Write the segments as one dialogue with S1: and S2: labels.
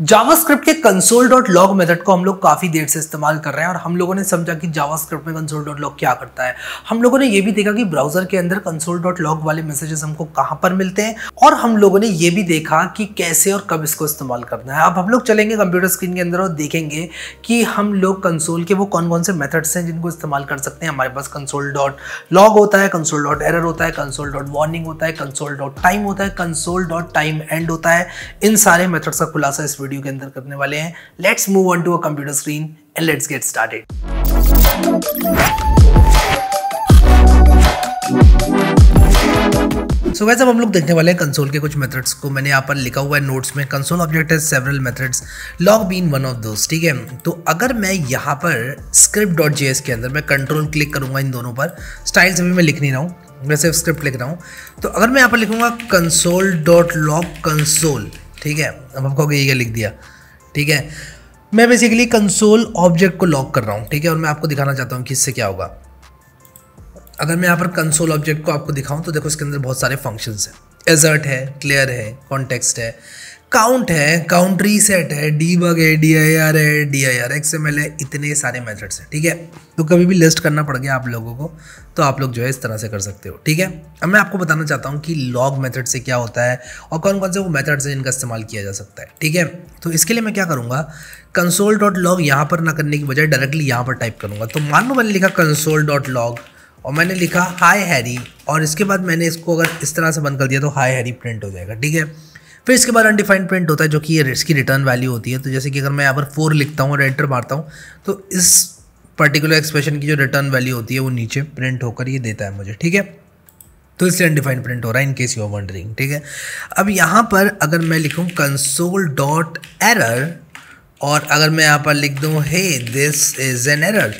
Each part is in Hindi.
S1: जावास्क्रिप्ट के कंसोल डॉट लॉग मेथड को हम लोग काफ़ी देर से इस्तेमाल कर रहे हैं और हम लोगों ने समझा कि जावास्क्रिप्ट में कंसोल डॉट लॉग क्या करता है हम लोगों ने ये भी देखा कि ब्राउजर के अंदर कंसोल डॉट लॉग वाले मैसेजेस हमको कहाँ पर मिलते हैं और हम लोगों ने ये भी देखा कि कैसे और कब इसको इस्तेमाल करना है अब हम लोग चलेंगे कंप्यूटर स्क्रीन के अंदर और देखेंगे कि हम लोग कंसोल के वो कौन कौन से मेथड्स हैं जिनको इस्तेमाल कर सकते हैं हमारे पास कंसोल डॉट लॉग होता है कंसोल डॉट एरर होता है कंसोल डॉट वार्निंग होता है कंसोल डॉट टाइम होता है कंसोल डॉट टाइम एंड होता है इन सारे मेथड्स का खुलासा इस वीडियो वीडियो के अंदर करने वाले हैं let's move on to a computer screen and let's get started so वैसे अब हम लोग देखने वाले हैं कंसोल के कुछ मेथड्स को मैंने यहाँ पर लिखा हुआ है नोट्स में कंसोल ऑब्जेक्ट है several methods log being one of those ठीक है तो अगर मैं यहाँ पर स्क्रिप्ट डॉट जे के अंदर मैं कंट्रोल क्लिक करूँगा इन दोनों पर स्टाइल्स अभी मैं लिख नहीं रहा हूँ मैं सिर्फ स्क्रिप्ट लिख रहा हूँ तो अगर मैं यहाँ पर लिखूँगा कंसोल डॉट लॉग कंसोल ठीक है अब आपको ये क्या लिख दिया ठीक है मैं बेसिकली कंसोल ऑब्जेक्ट को लॉक कर रहा हूँ ठीक है और मैं आपको दिखाना चाहता हूँ कि इससे क्या होगा अगर मैं यहाँ पर कंसोल ऑब्जेक्ट को आपको दिखाऊँ तो देखो इसके अंदर बहुत सारे फंक्शंस हैं एजर्ट है क्लियर है कॉन्टेक्स्ट है काउंट है काउंट रीसेट है डी बग है डी आई आर है D I R X M L है इतने सारे मेथड्स हैं ठीक है तो कभी भी लिस्ट करना पड़ गया आप लोगों को तो आप लोग जो है इस तरह से कर सकते हो ठीक है अब मैं आपको बताना चाहता हूँ कि लॉग मेथड से क्या होता है और कौन कौन से वो मेथड्स हैं जिनका इस्तेमाल किया जा सकता है ठीक है तो इसके लिए मैं क्या करूँगा कंसोल डॉट लॉग यहाँ पर ना करने की बजाय डायरेक्टली यहाँ पर टाइप करूँगा तो मान लो मैंने लिखा कंसोल डॉट लॉग और मैंने लिखा हाई हैरी और इसके बाद मैंने इसको अगर इस तरह से बंद कर दिया तो हाई हैरी प्रिंट हो जाएगा ठीक है फिर इसके बाद अनडिफाइंड प्रिंट होता है जो कि ये इसकी रिटर्न वैल्यू होती है तो जैसे कि अगर मैं यहाँ पर फोर लिखता हूँ और एंटर मारता हूँ तो इस पर्टिकुलर एक्सप्रेशन की जो रिटर्न वैल्यू होती है वो नीचे प्रिंट होकर ये देता है मुझे ठीक है तो इसलिए अनडिफाइंड प्रिंट हो रहा है in case you are wondering ठीक है अब यहाँ पर अगर मैं लिखूँ कंसोल डॉट एरर और अगर मैं यहाँ पर लिख दूँ hey this is an error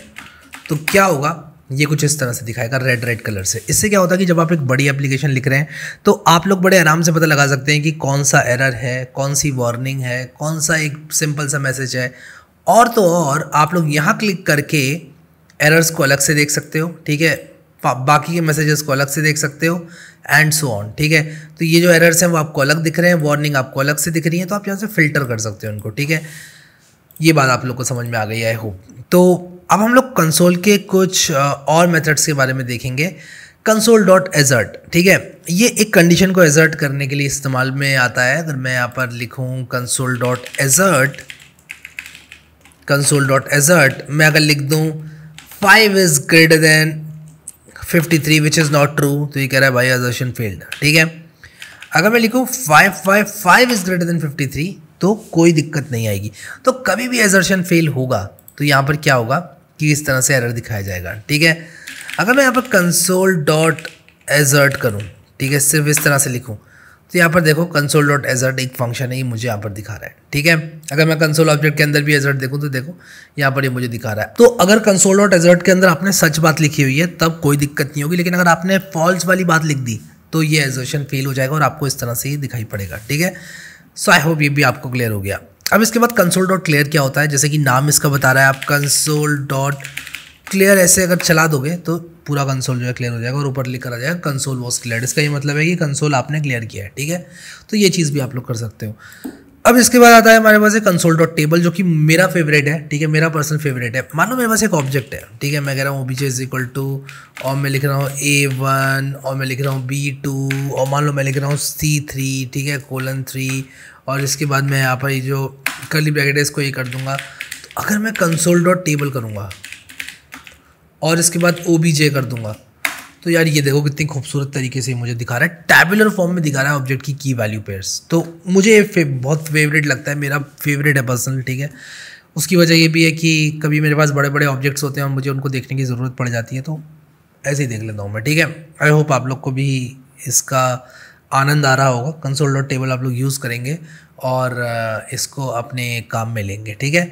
S1: तो क्या होगा ये कुछ इस तरह से दिखाएगा रेड रेड कलर से इससे क्या होता है कि जब आप एक बड़ी एप्लीकेशन लिख रहे हैं तो आप लोग बड़े आराम से पता लगा सकते हैं कि कौन सा एरर है कौन सी वार्निंग है कौन सा एक सिंपल सा मैसेज है और तो और आप लोग यहाँ क्लिक करके एरर्स को अलग से देख सकते हो ठीक है बाकी के मैसेजेस को अलग से देख सकते हो एंड सो ऑन ठीक है तो ये जो एरर्स हैं वो आपको अलग दिख रहे हैं वार्निंग आपको अलग से दिख रही है तो आप यहाँ से फिल्टर कर सकते हो उनको ठीक है ये बात आप लोग को समझ में आ गई आई होप तो अब हम लोग कंसोल के कुछ और मेथड्स के बारे में देखेंगे कंसोल डॉट एजर्ट ठीक है ये एक कंडीशन को एजर्ट करने के लिए इस्तेमाल में आता है तो मैं यहाँ पर लिखूँ console dot assert console dot assert मैं अगर लिख दूँ five is greater than fifty three which is not true तो ये कह रहा है बाई एजर्शन फेल्ड ठीक है अगर मैं लिखूँ five five five is greater than fifty three तो कोई दिक्कत नहीं आएगी तो कभी भी एजर्शन फेल होगा तो यहाँ पर क्या होगा कि इस तरह से एरर दिखाया जाएगा ठीक है अगर मैं यहाँ पर कंसोल डॉट एजर्ट करूँ ठीक है सिर्फ इस तरह से लिखूँ तो यहाँ पर देखो कंसोल डॉट एजर्ट एक फंक्शन है ये मुझे यहाँ पर दिखा रहा है ठीक है अगर मैं कंसोल ऑब्जेक्ट के अंदर भी एजर्ट देखूँ तो देखो यहाँ पर ये मुझे दिखा रहा है तो अगर कंसोल डॉट एजर्ट के अंदर आपने सच बात लिखी हुई है तब कोई दिक्कत नहीं होगी लेकिन अगर आपने फॉल्स वाली बात लिख दी तो ये एजर्शन फेल हो जाएगा और आपको इस तरह से ही दिखाई पड़ेगा ठीक है सो आई होप ये भी आपको क्लियर हो गया अब इसके बाद कंसोल डॉट क्लियर क्या होता है जैसे कि नाम इसका बता रहा है आप कंसोल डॉट क्लियर ऐसे अगर चला दोगे तो पूरा कंसोल जो है क्लियर हो जाएगा और ऊपर लिख कर आ जाएगा कंसोल वॉज क्लियर इसका ये मतलब है कि कंसोल आपने क्लियर किया है ठीक है तो ये चीज़ भी आप लोग कर सकते हो अब इसके बाद आता है हमारे पास कंसोल डॉट टेबल जो कि मेरा फेवरेट है ठीक है मेरा पर्सनल फेवरेट है मानो मेरे पास एक ऑब्जेक्ट है ठीक है मैं कह रहा हूँ ओबीजे इज इक्वल टू और मैं लिख रहा हूँ ए वन और मैं लिख रहा हूँ बी टू और मान लो मैं लिख रहा हूँ सी थ्री ठीक है कोलन थ्री और इसके बाद मैं यहाँ पर जो कर्ली ब्रैकेट है इसको ये कर दूँगा तो अगर मैं कंसोल डॉट टेबल करूँगा और इसके बाद ओ बी जे कर दूँगा तो यार ये देखो कितनी खूबसूरत तरीके से मुझे दिखा रहा है टैबुलर फॉर्म में दिखा रहा है ऑब्जेक्ट की की वैल्यू पेयर्स तो मुझे ये फे, बहुत फेवरेट लगता है मेरा फेवरेट है पर्सनल ठीक है उसकी वजह ये भी है कि कभी मेरे पास बड़े बड़े ऑब्जेक्ट्स होते हैं और मुझे उनको देखने की ज़रूरत पड़ जाती है तो ऐसे ही देख लेता हूँ मैं ठीक है आई होप आप लोग को भी इसका आनंद आ रहा होगा कंसोल डॉट टेबल आप लोग यूज़ करेंगे और इसको अपने काम में लेंगे ठीक है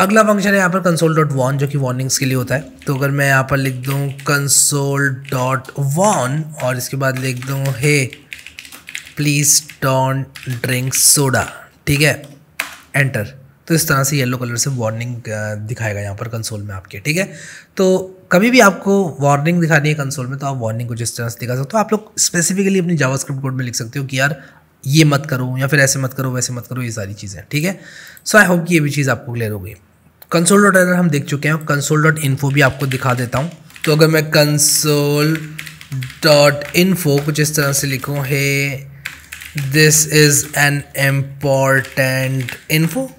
S1: अगला फंक्शन है यहाँ पर कंसोल डॉट वॉन जो कि वार्निंग्स के लिए होता है तो अगर मैं यहाँ पर लिख दूँ कंसोल डॉट वॉन और इसके बाद लिख दूँ hey please don't drink soda ठीक है एंटर तो इस तरह से येलो कलर से वार्निंग दिखाएगा यहाँ पर कंसोल में आपके ठीक है तो कभी भी आपको वार्निंग दिखानी है कंसोल में तो आप वार्निंग को जिस तरह से दिखा सकते हो तो आप लोग स्पेसिफिकली अपनी जावास्क्रिप्ट कोड में लिख सकते हो कि यार ये मत करो या फिर ऐसे मत करो वैसे मत करो ये सारी चीज़ें ठीक है सो आई होप कि ये भी चीज़ आपको क्लियर हो गई कंसोल डॉट एरर हम देख चुके हैं कंसोल डॉट इन्फो भी आपको दिखा देता हूँ तो अगर मैं कंसोल डॉट इन्फो कुछ इस तरह से लिखूँ hey this is an important info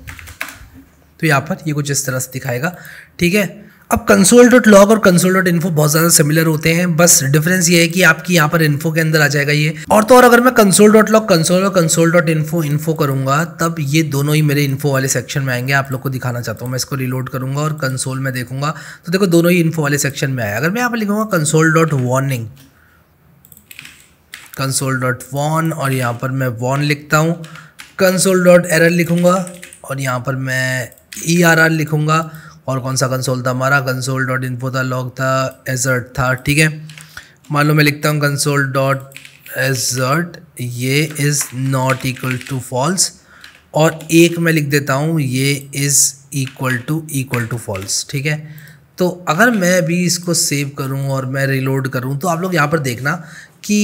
S1: तो यहाँ पर ये कुछ इस तरह से दिखाएगा ठीक है अब कंसोल डॉट लॉग और कंसोल डॉट इन्फो बहुत ज़्यादा सिमिलर होते हैं बस डिफरेंस ये है कि आपकी यहाँ पर इन्फो के अंदर आ जाएगा ये और तो और अगर मैं कंसोल डॉट लॉग कंसोल और कंसोल डॉट इन्फो इन्फो करूँगा तब ये दोनों ही मेरे इन्फो वाले सेक्शन में आएंगे आप लोग को दिखाना चाहता हूँ मैं इसको रिलोड करूँगा और कंसोल में देखूँगा तो देखो दोनों ही इन्फो वाले सेक्शन में आया अगर मैं यहाँ पर लिखूँगा console dot warning console dot warn और यहाँ पर मैं वॉन लिखता हूँ कंसोल डॉट एरर लिखूँगा और यहाँ पर मैं ई आर आर लिखूँगा और कौन सा कंसोल था हमारा कंसोल डॉट इन्फो था लॉग था एजर्ट था ठीक है मान लो मैं लिखता हूँ कंसोल डॉट एजर्ट ये is not equal to false और एक मैं लिख देता हूँ ये is equal to equal to false ठीक है तो अगर मैं अभी इसको सेव करूँ और मैं रिलोड करूँ तो आप लोग यहाँ पर देखना कि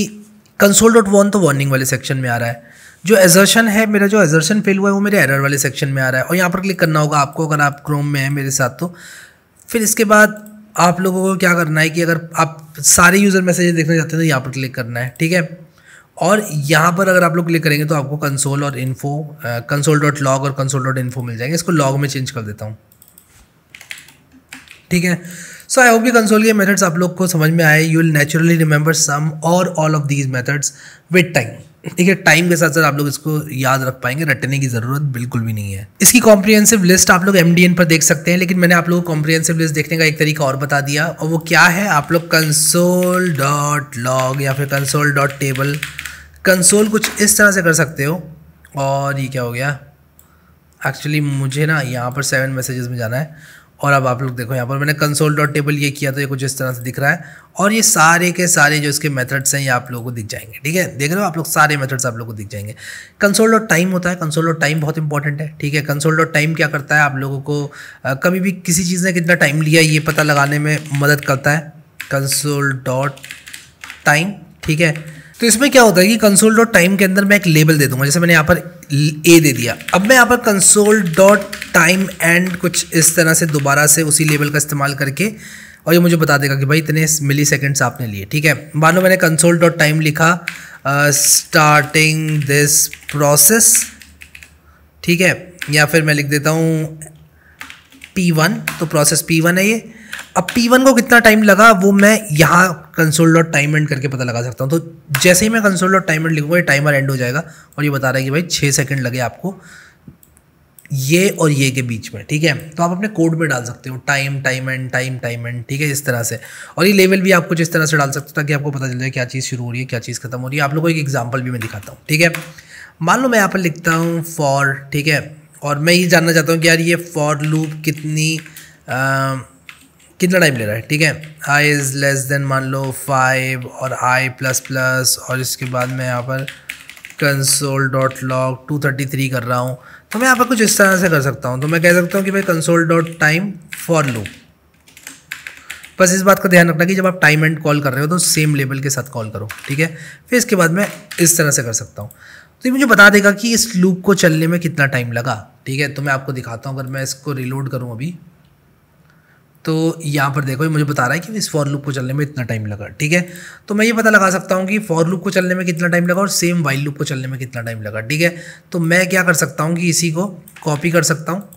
S1: कंसोल डॉट वन तो वार्निंग वाले सेक्शन में आ रहा है जो एजर्शन है मेरा जो एजर्शन फेल हुआ है वो मेरे एरर वाले सेक्शन में आ रहा है और यहाँ पर क्लिक करना होगा आपको अगर आप क्रोम में है मेरे साथ तो फिर इसके बाद आप लोगों को क्या करना है कि अगर आप सारे यूज़र मैसेजेस देखना चाहते हैं तो यहाँ पर क्लिक करना है ठीक है और यहाँ पर अगर आप लोग क्लिक करेंगे तो आपको कंसोल और इन्फो कंसोल डॉट लॉग और कंसोल डॉट इन्फो मिल जाएंगे इसको लॉग में चेंज कर देता हूँ ठीक है सो आई होप ये कंसोल के मेथड्स आप लोग को समझ में आए you will naturally remember some और all of these methods with time देखिए टाइम के साथ साथ आप लोग इसको याद रख पाएंगे रटने की ज़रूरत बिल्कुल भी नहीं है इसकी कॉम्प्रिहेंसिव लिस्ट आप लोग एम पर देख सकते हैं लेकिन मैंने आप लोगों को कॉम्प्रिहेंसिव लिस्ट देखने का एक तरीका और बता दिया और वो क्या है आप लोग कंसोल डॉट लॉग या फिर कंसोल डॉट टेबल कंसोल कुछ इस तरह से कर सकते हो और ये क्या हो गया एक्चुअली मुझे ना यहाँ पर सेवन मैसेजेस में जाना है और अब आप लोग देखो यहाँ पर मैंने कंसोल डॉट टेबल ये किया तो ये कुछ इस तरह से दिख रहा है और ये सारे के सारे जो इसके मेथड्स हैं ये आप लोगों को दिख जाएंगे ठीक है देख रहे हो आप लोग सारे मेथड्स आप लोगों को दिख जाएंगे कंसोल डॉट टाइम होता है कंसोल डॉट टाइम बहुत इंपॉर्टेंट है ठीक है कंसोल डॉट टाइम क्या करता है आप लोगों को कभी भी किसी चीज़ ने कितना टाइम लिया ये पता लगाने में मदद करता है कंसोल डॉट टाइम ठीक है तो इसमें क्या होता है कि कंसोल डॉट टाइम के अंदर मैं एक लेबल दे दूंगा जैसे मैंने यहाँ पर ए दे दिया अब मैं यहाँ पर कंसोल डॉट टाइम एंड कुछ इस तरह से दोबारा से उसी लेबल का इस्तेमाल करके और ये मुझे बता देगा कि भाई इतने मिली सेकेंड्स आपने लिए ठीक है मान लो मैंने कंसोल डॉट टाइम लिखा स्टार्टिंग दिस प्रोसेस ठीक है या फिर मैं लिख देता हूँ पी वन तो प्रोसेस पी वन है ये अब वन को कितना टाइम लगा वो मैं यहाँ कंसोल डॉट टाइम एंड करके पता लगा सकता हूँ तो जैसे ही मैं कंसोल डॉट टाइम एंड लिखूँगा ये टाइमर एंड हो जाएगा और ये बता रहा है कि भाई छः सेकेंड लगे आपको ये और ये के बीच में ठीक है तो आप अपने कोड में डाल सकते हो time time end time time end ठीक है इस तरह से और ये लेवल भी आप कुछ इस तरह से डाल सकते हो ताकि आपको पता चल जाए क्या चीज़ शुरू हो रही है क्या चीज़ खत्म हो रही है आप लोगों को एक एग्जाम्पल भी मैं दिखाता हूँ ठीक है मान लो मैं यहाँ पर लिखता हूँ फॉर ठीक है और मैं ये जानना चाहता हूँ कि यार ये फॉर लूप कितनी आ, कितना टाइम ले रहा है ठीक है आई इज़ लेस देन मान लो फाइव और आई प्लस प्लस और इसके बाद मैं यहाँ पर console dot log two thirty three कर रहा हूँ तो मैं यहाँ पर कुछ इस तरह से कर सकता हूँ तो मैं कह सकता हूँ कि भाई कंसोल डॉट टाइम फॉर लू बस इस बात का ध्यान रखना कि जब आप टाइम एंड कॉल कर रहे हो तो सेम लेवल के साथ कॉल करो ठीक है फिर इसके बाद मैं इस तरह से कर सकता हूँ तो ये मुझे बता देगा कि इस लूप को चलने में कितना टाइम लगा ठीक है तो मैं आपको दिखाता हूँ अगर मैं इसको रिलोड करूँ अभी तो यहाँ पर देखो ये मुझे बता रहा है कि इस फॉर लूप को चलने में इतना टाइम लगा ठीक है तो मैं ये पता लगा सकता हूँ कि फॉर लूप को चलने में कितना टाइम लगा और सेम वाइल लूप को चलने में कितना टाइम लगा ठीक है तो मैं क्या कर सकता हूँ कि इसी को कॉपी कर सकता हूँ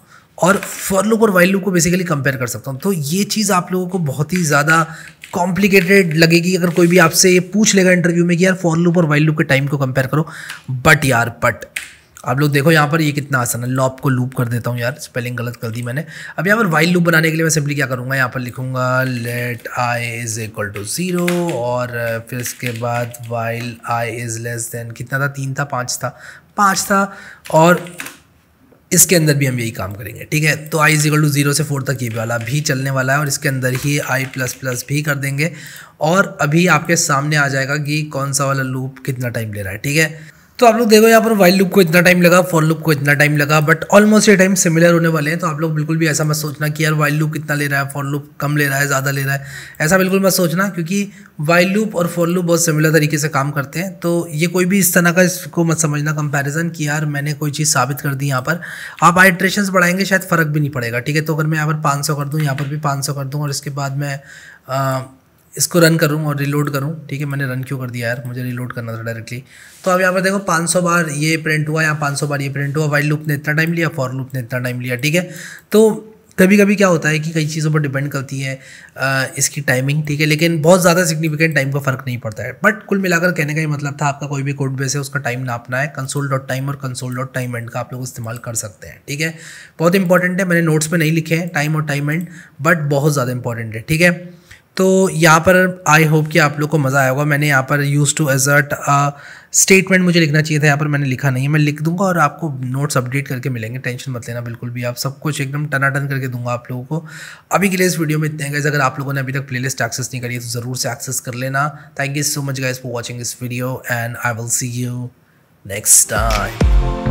S1: और फॉर लूप और वाइल लूप को बेसिकली कंपेयर कर सकता हूँ तो ये चीज़ आप लोगों को बहुत ही ज़्यादा कॉम्प्लिकेटेड लगेगी अगर कोई भी आपसे ये पूछ लेगा इंटरव्यू में कि यार फॉर लूप और वाइल लूप के टाइम को कंपेयर करो बट यार बट आप लोग देखो यहाँ पर ये कितना आसान है लॉप को लूप कर देता हूँ यार स्पेलिंग गलत कर दी मैंने अब यहाँ पर वाइल लूप बनाने के लिए मैं सिंपली क्या करूँगा यहाँ पर लिखूँगा let I is equal to zero और फिर इसके बाद while I is less than कितना था तीन था पाँच था पाँच था और इसके अंदर भी हम यही काम करेंगे ठीक है तो आई इजिकल टू जीरो से फोर तक ये वाला भी चलने वाला है और इसके अंदर ही आई प्लस प्लस भी कर देंगे और अभी आपके सामने आ जाएगा कि कौन सा वाला लूप कितना टाइम ले रहा है ठीक है तो आप लोग देखो यहाँ पर वाइल लुक को इतना टाइम लगा फॉर लुक को इतना टाइम लगा बट ऑलमोस्ट ये टाइम सिमिलर होने वाले हैं तो आप लोग बिल्कुल भी ऐसा मत सोचना कि यार वाइल लुक कितना ले रहा है फॉर लुप कम ले रहा है ज़्यादा ले रहा है ऐसा बिल्कुल मत सोचना क्योंकि वाइल लूप और फॉर लूप बहुत सिमिलर तरीके से काम करते हैं तो ये कोई भी इस तरह का इसको मत समझना कंपेरिजन कि यार मैंने कोई चीज़ साबित कर दी यहाँ पर आप आइट्रेशन बढ़ाएंगे शायद फ़र्क भी नहीं पड़ेगा ठीक है तो अगर मैं यहाँ पर पाँच कर दूँ यहाँ पर भी पाँच कर दूँ और इसके बाद मैं इसको रन करूँ और रिलोड करूँ ठीक है मैंने रन क्यों कर दिया यार मुझे रिलोड करना था डायरेक्टली तो अब यहाँ पर देखो 500 बार ये प्रिंट हुआ या 500 बार ये प्रिंट हुआ वाइल लूप ने इतना टाइम लिया फॉर लूप ने इतना टाइम लिया ठीक है तो कभी कभी क्या होता है कि कई चीज़ों पर डिपेंड करती है आ, इसकी टाइमिंग ठीक है लेकिन बहुत ज़्यादा सिग्निफिकेंट टाइम का फ़र्क नहीं पड़ता है बट कुल मिलाकर कहने का ही मतलब था आपका कोई भी कोड बेस है उसका टाइम नापना है कंसोल डॉट टाइम और कंसोल डॉट टाइम एंड का आप लोग इस्तेमाल कर सकते हैं ठीक है बहुत इंपॉर्टेंट है मैंने नोट्स में नहीं लिखे हैं टाइम और टाइम एंड बट बहुत ज़्यादा इंपॉर्टेंट है ठीक है तो यहाँ पर आई होप कि आप लोग को मज़ा आया होगा मैंने यहाँ पर यूज़ टू एजर्ट स्टेटमेंट मुझे लिखना चाहिए था यहाँ पर मैंने लिखा नहीं है मैं लिख दूंगा और आपको नोट्स अपडेट करके मिलेंगे टेंशन मत लेना बिल्कुल भी आप सब कुछ एकदम टनाटन करके दूंगा आप लोगों को अभी के लिए इस वीडियो में इतने गाइज अगर आप लोगों ने अभी तक प्ले एक्सेस नहीं करी है तो ज़रूर से एक्सेस कर लेना thank you so much guys for watching this video and I will see you next time